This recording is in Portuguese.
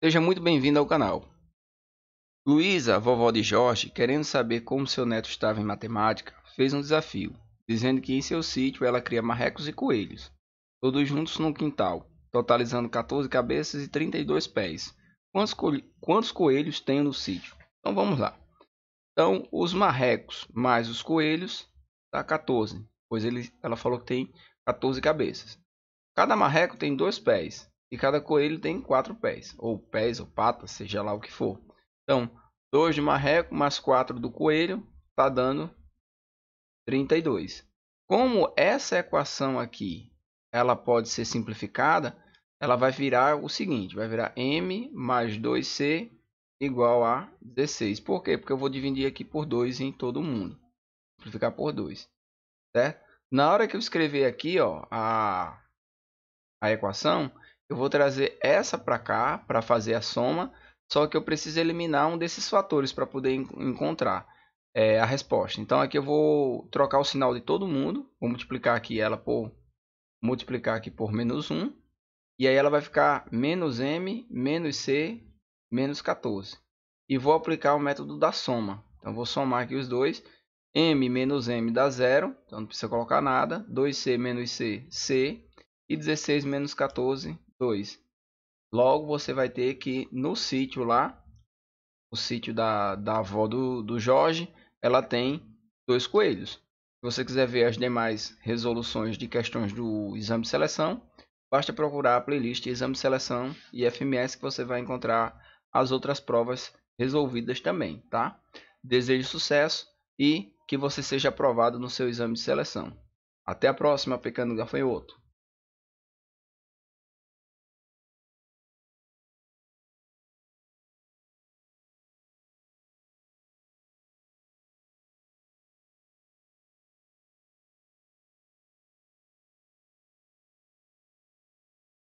Seja muito bem-vindo ao canal. Luísa, vovó de Jorge, querendo saber como seu neto estava em matemática, fez um desafio, dizendo que em seu sítio ela cria marrecos e coelhos, todos juntos num quintal, totalizando 14 cabeças e 32 pés. Quantos, co quantos coelhos tem no sítio? Então vamos lá. Então, os marrecos mais os coelhos dá 14, pois ele, ela falou que tem 14 cabeças. Cada marreco tem dois pés, e cada coelho tem quatro pés, ou pés ou patas, seja lá o que for. Então, 2 de marreco mais 4 do coelho está dando 32. Como essa equação aqui ela pode ser simplificada, ela vai virar o seguinte, vai virar m mais 2c igual a 16. Por quê? Porque eu vou dividir aqui por 2 em todo mundo. Simplificar por 2. Certo? Na hora que eu escrever aqui ó, a, a equação, eu vou trazer essa para cá para fazer a soma, só que eu preciso eliminar um desses fatores para poder en encontrar é, a resposta. Então aqui eu vou trocar o sinal de todo mundo, vou multiplicar aqui ela por multiplicar aqui por menos 1, e aí ela vai ficar menos m, menos c, menos 14. E vou aplicar o método da soma. Então vou somar aqui os dois, m menos m dá zero, então não precisa colocar nada, 2c menos c, c, e 16 menos 14, 2. Logo, você vai ter que no sítio lá, o sítio da, da avó do, do Jorge, ela tem dois coelhos. Se você quiser ver as demais resoluções de questões do exame de seleção, basta procurar a playlist Exame de Seleção e FMS que você vai encontrar as outras provas resolvidas também, tá? Desejo sucesso e que você seja aprovado no seu exame de seleção. Até a próxima, Pecando Gafanhoto!